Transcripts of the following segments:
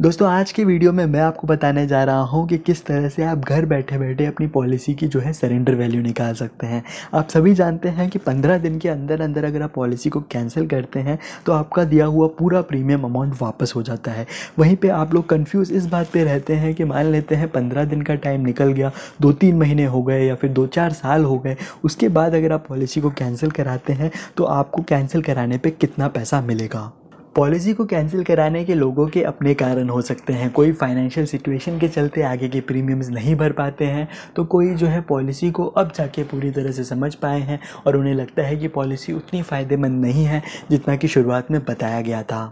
दोस्तों आज के वीडियो में मैं आपको बताने जा रहा हूँ कि किस तरह से आप घर बैठे बैठे अपनी पॉलिसी की जो है सरेंडर वैल्यू निकाल सकते हैं आप सभी जानते हैं कि 15 दिन के अंदर अंदर अगर आप पॉलिसी को कैंसिल करते हैं तो आपका दिया हुआ पूरा प्रीमियम अमाउंट वापस हो जाता है वहीं पर आप लोग कन्फ्यूज़ इस बात पर रहते हैं कि मान लेते हैं पंद्रह दिन का टाइम निकल गया दो तीन महीने हो गए या फिर दो चार साल हो गए उसके बाद अगर आप पॉलिसी को कैंसिल कराते हैं तो आपको कैंसिल कराने पर कितना पैसा मिलेगा पॉलिसी को कैंसिल कराने के लोगों के अपने कारण हो सकते हैं कोई फाइनेंशियल सिचुएशन के चलते आगे के प्रीमियम्स नहीं भर पाते हैं तो कोई जो है पॉलिसी को अब जाके पूरी तरह से समझ पाए हैं और उन्हें लगता है कि पॉलिसी उतनी फ़ायदेमंद नहीं है जितना कि शुरुआत में बताया गया था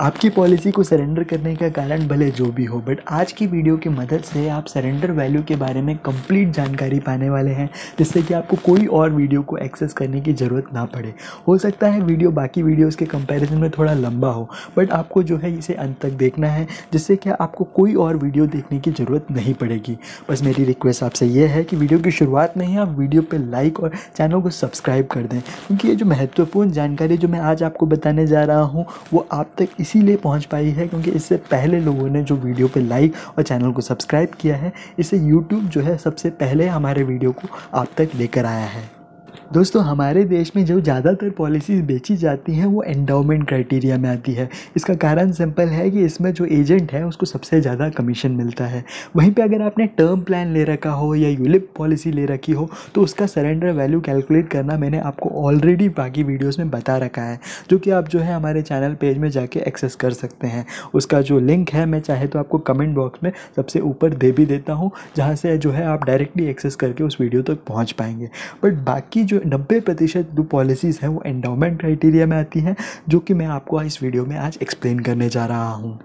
आपकी पॉलिसी को सरेंडर करने का कारण भले जो भी हो बट आज की वीडियो की मदद से आप सरेंडर वैल्यू के बारे में कंप्लीट जानकारी पाने वाले हैं जिससे कि आपको कोई और वीडियो को एक्सेस करने की ज़रूरत ना पड़े हो सकता है वीडियो बाकी वीडियोज़ के कंपैरिजन में थोड़ा लंबा हो बट आपको जो है इसे अंत तक देखना है जिससे कि आपको कोई और वीडियो देखने की ज़रूरत नहीं पड़ेगी बस मेरी रिक्वेस्ट आपसे यह है कि वीडियो की शुरुआत में ही आप वीडियो पर लाइक और चैनल को सब्सक्राइब कर दें क्योंकि ये जो महत्वपूर्ण जानकारी जो मैं आज आपको बताने जा रहा हूँ वो आप तक इसीलिए पहुंच पाई है क्योंकि इससे पहले लोगों ने जो वीडियो पे लाइक और चैनल को सब्सक्राइब किया है इससे यूट्यूब जो है सबसे पहले हमारे वीडियो को आप तक लेकर आया है दोस्तों हमारे देश में जो ज़्यादातर पॉलिसीज़ बेची जाती हैं वो एंडाउमेंट क्राइटेरिया में आती है इसका कारण सिंपल है कि इसमें जो एजेंट है उसको सबसे ज़्यादा कमीशन मिलता है वहीं पर अगर आपने टर्म प्लान ले रखा हो या यूलिप पॉलिसी ले रखी हो तो उसका सरेंडर वैल्यू कैलकुलेट करना मैंने आपको ऑलरेडी बाकी वीडियोज़ में बता रखा है जो कि आप जो है हमारे चैनल पेज में जाके एक्सेस कर सकते हैं उसका जो लिंक है मैं चाहे तो आपको कमेंट बॉक्स में सबसे ऊपर दे भी देता हूँ जहाँ से जो है आप डायरेक्टली एक्सेस करके उस वीडियो तक पहुँच पाएंगे बट बाकी जो नब्बे प्रतिशत जो पॉलिसीज़ हैं वो एंडाउमेंट क्राइटेरिया में आती हैं जो कि मैं आपको इस वीडियो में आज एक्सप्लेन करने जा रहा हूँ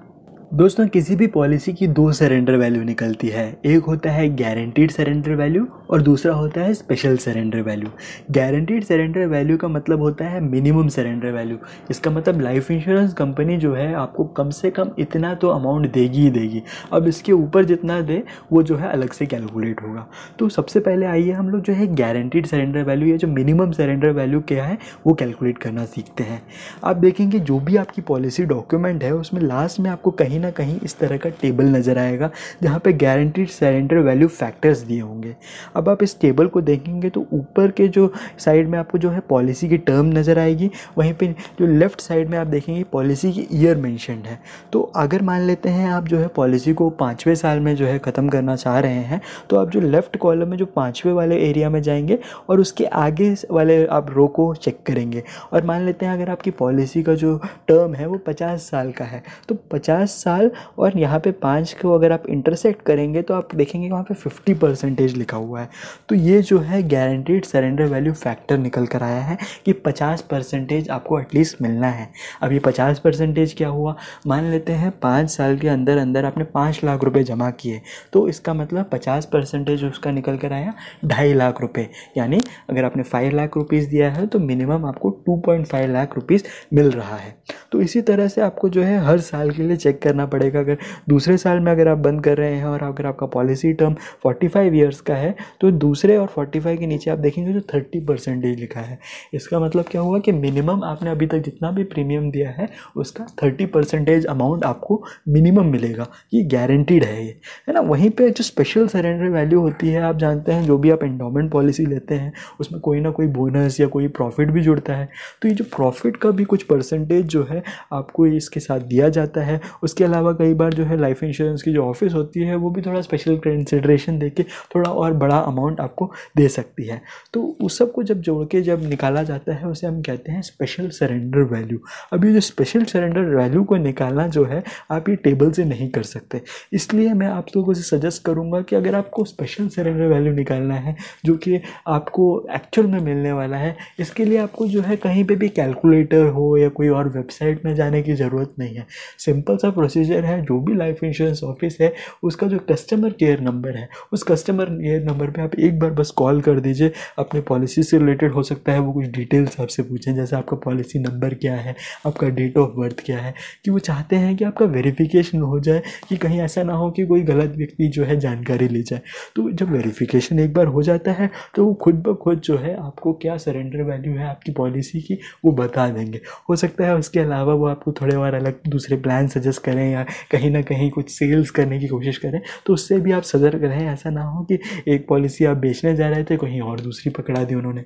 दोस्तों किसी भी पॉलिसी की दो सरेंडर वैल्यू निकलती है एक होता है गारंटीड सरेंडर वैल्यू और दूसरा होता है special surrender value guaranteed surrender value का मतलब होता है मिनिमम सरेंडर वैल्यू इसका मतलब लाइफ इंश्योरेंस कंपनी जो है आपको कम से कम इतना तो अमाउंट देगी ही देगी अब इसके ऊपर जितना दे वो जो है अलग से कैलकुलेट होगा तो सबसे पहले आइए हम लोग जो है गारंटीड सरेंडर वैल्यू या जो मिनिमम सरेंडर वैल्यू क्या है वो कैलकुलेट करना सीखते हैं आप देखेंगे जो भी आपकी पॉलिसी डॉक्यूमेंट है उसमें लास्ट में आपको कहीं कहीं ना कहीं इस तरह का टेबल नज़र आएगा जहाँ पे गारंटीड सरेंडर वैल्यू फैक्टर्स दिए होंगे अब आप इस टेबल को देखेंगे तो ऊपर के जो साइड में आपको जो है पॉलिसी की टर्म नज़र आएगी वहीं पे जो लेफ़्ट साइड में आप देखेंगे पॉलिसी की ईयर मैंशनड है तो अगर मान लेते हैं आप जो है पॉलिसी को पाँचवें साल में जो है ख़त्म करना चाह रहे हैं तो आप जो लेफ़्ट कॉलम में जो पाँचवें वाले एरिया में जाएंगे और उसके आगे वाले आप रो को चेक करेंगे और मान लेते हैं अगर आपकी पॉलिसी का जो टर्म है वो पचास साल का है तो पचास साल और यहाँ पे पाँच को अगर आप इंटरसेक्ट करेंगे तो आप देखेंगे वहाँ पे फिफ्टी परसेंटेज लिखा हुआ है तो ये जो है गारंटीड सरेंडर वैल्यू फैक्टर निकल कर आया है कि पचास परसेंटेज आपको एटलीस्ट मिलना है अब ये पचास परसेंटेज क्या हुआ मान लेते हैं पाँच साल के अंदर अंदर आपने पाँच लाख रुपये जमा किए तो इसका मतलब पचास परसेंटेज उसका निकल कर आया ढाई लाख रुपये यानी अगर आपने फाइव लाख रुपीज़ दिया है तो मिनिमम आपको two point five lakh rupees मिल रहा है तो इसी तरह से आपको जो है हर साल के लिए चेक करना करना पड़ेगा अगर दूसरे साल में अगर आप बंद कर रहे हैं और अगर आपका पॉलिसी टर्म 45 ईयर्स का है तो दूसरे और 45 के नीचे आप देखेंगे तो 30 परसेंटेज लिखा है इसका मतलब क्या हुआ कि मिनिमम आपने अभी तक जितना भी प्रीमियम दिया है उसका 30 परसेंटेज अमाउंट आपको मिनिमम मिलेगा ये गारंटीड है ये है ना वहीं पर जो स्पेशल सरेंडर वैल्यू होती है आप जानते हैं जो भी आप एंडोमेंट पॉलिसी लेते हैं उसमें कोई ना कोई बोनस या कोई प्रॉफिट भी जुड़ता है तो ये जो प्रॉफिट का भी कुछ परसेंटेज जो है आपको इसके साथ दिया जाता है उसके अलावा कई बार जो है लाइफ इंश्योरेंस की जो ऑफिस होती है वो भी थोड़ा स्पेशल कंसिड्रेशन दे के थोड़ा और बड़ा अमाउंट आपको दे सकती है तो उस सब को जब जोड़ के जब निकाला जाता है उसे हम कहते हैं स्पेशल सरेंडर वैल्यू अभी जो स्पेशल सरेंडर वैल्यू को निकालना जो है आप ये टेबल से नहीं कर सकते इसलिए मैं आप लोगों से सजेस्ट करूँगा कि अगर आपको स्पेशल सरेंडर वैल्यू निकालना है जो कि आपको एक्चुअल में मिलने वाला है इसके लिए आपको जो है कहीं पर भी कैलकुलेटर हो या कोई और वेबसाइट में जाने की ज़रूरत नहीं है सिंपल सा प्रोसेस प्रोसीजर है जो भी लाइफ इंश्योरेंस ऑफिस है उसका जो कस्टमर केयर नंबर है उस कस्टमर केयर नंबर पे आप एक बार बस कॉल कर दीजिए अपने पॉलिसी से रिलेटेड हो सकता है वो कुछ डिटेल्स आपसे पूछें जैसे आपका पॉलिसी नंबर क्या है आपका डेट ऑफ बर्थ क्या है कि वो चाहते हैं कि आपका वेरिफिकेशन हो जाए कि कहीं ऐसा ना हो कि कोई गलत व्यक्ति जो है जानकारी ले जाए तो जब वेरिफिकेशन एक बार हो जाता है तो वो खुद ब खुद जो है आपको क्या सरेंडर वैल्यू है आपकी पॉलिसी की वो बता देंगे हो सकता है उसके अलावा वो आपको थोड़े बार अलग दूसरे प्लान सजेस्ट करें करें या कहीं ना कहीं कुछ सेल्स करने की कोशिश करें तो उससे भी आप सतर्क रहें ऐसा ना हो कि एक पॉलिसी आप बेचने जा रहे थे कहीं और दूसरी पकड़ा दी उन्होंने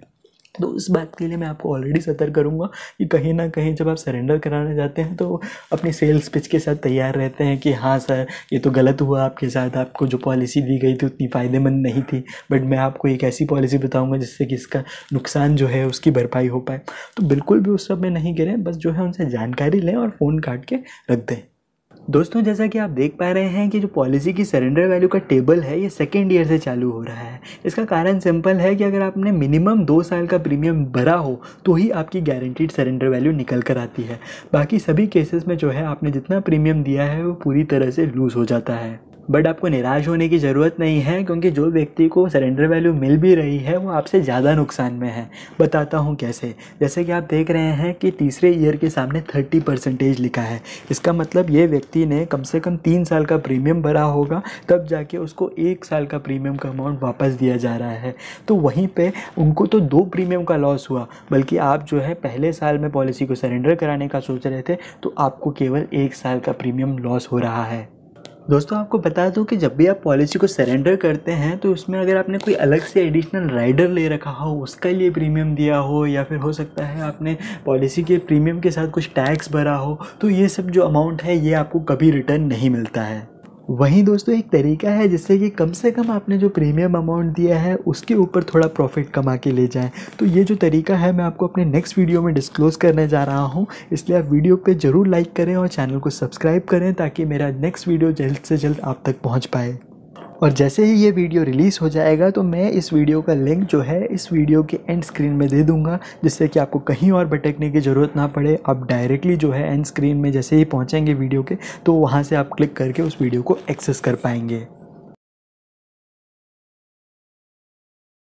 तो इस बात के लिए मैं आपको ऑलरेडी सतर्क करूँगा कि कहीं ना कहीं जब आप सरेंडर कराने जाते हैं तो अपनी सेल्स पिच के साथ तैयार रहते हैं कि हाँ सर ये तो गलत हुआ आपके साथ आपको जो पॉलिसी दी गई थी उतनी फ़ायदेमंद नहीं थी बट मैं आपको एक ऐसी पॉलिसी बताऊँगा जिससे कि इसका नुकसान जो है उसकी भरपाई हो पाए तो बिल्कुल भी उस सब में नहीं गिरें बस जो है उनसे जानकारी लें और फ़ोन काट के रख दें दोस्तों जैसा कि आप देख पा रहे हैं कि जो पॉलिसी की सरेंडर वैल्यू का टेबल है ये सेकेंड ईयर से चालू हो रहा है इसका कारण सिंपल है कि अगर आपने मिनिमम दो साल का प्रीमियम भरा हो तो ही आपकी गारंटीड सरेंडर वैल्यू निकल कर आती है बाकी सभी केसेस में जो है आपने जितना प्रीमियम दिया है वो पूरी तरह से लूज़ हो जाता है बट आपको निराश होने की ज़रूरत नहीं है क्योंकि जो व्यक्ति को सरेंडर वैल्यू मिल भी रही है वो आपसे ज़्यादा नुकसान में है बताता हूँ कैसे जैसे कि आप देख रहे हैं कि तीसरे ईयर के सामने थर्टी परसेंटेज लिखा है इसका मतलब ये व्यक्ति ने कम से कम तीन साल का प्रीमियम भरा होगा तब जाके उसको एक साल का प्रीमियम का अमाउंट वापस दिया जा रहा है तो वहीं पर उनको तो दो प्रीमियम का लॉस हुआ बल्कि आप जो है पहले साल में पॉलिसी को सरेंडर कराने का सोच रहे थे तो आपको केवल एक साल का प्रीमियम लॉस हो रहा है दोस्तों आपको बता दूं कि जब भी आप पॉलिसी को सरेंडर करते हैं तो उसमें अगर आपने कोई अलग से एडिशनल राइडर ले रखा हो उसके लिए प्रीमियम दिया हो या फिर हो सकता है आपने पॉलिसी के प्रीमियम के साथ कुछ टैक्स भरा हो तो ये सब जो अमाउंट है ये आपको कभी रिटर्न नहीं मिलता है वहीं दोस्तों एक तरीका है जिससे कि कम से कम आपने जो प्रीमियम अमाउंट दिया है उसके ऊपर थोड़ा प्रॉफिट कमा के ले जाएं तो ये जो तरीका है मैं आपको अपने नेक्स्ट वीडियो में डिस्क्लोज़ करने जा रहा हूँ इसलिए आप वीडियो पे ज़रूर लाइक करें और चैनल को सब्सक्राइब करें ताकि मेरा नेक्स्ट वीडियो जल्द से जल्द आप तक पहुँच पाए और जैसे ही ये वीडियो रिलीज़ हो जाएगा तो मैं इस वीडियो का लिंक जो है इस वीडियो के एंड स्क्रीन में दे दूंगा जिससे कि आपको कहीं और भटकने की ज़रूरत ना पड़े आप डायरेक्टली जो है एंड स्क्रीन में जैसे ही पहुँचेंगे वीडियो के तो वहाँ से आप क्लिक करके उस वीडियो को एक्सेस कर पाएंगे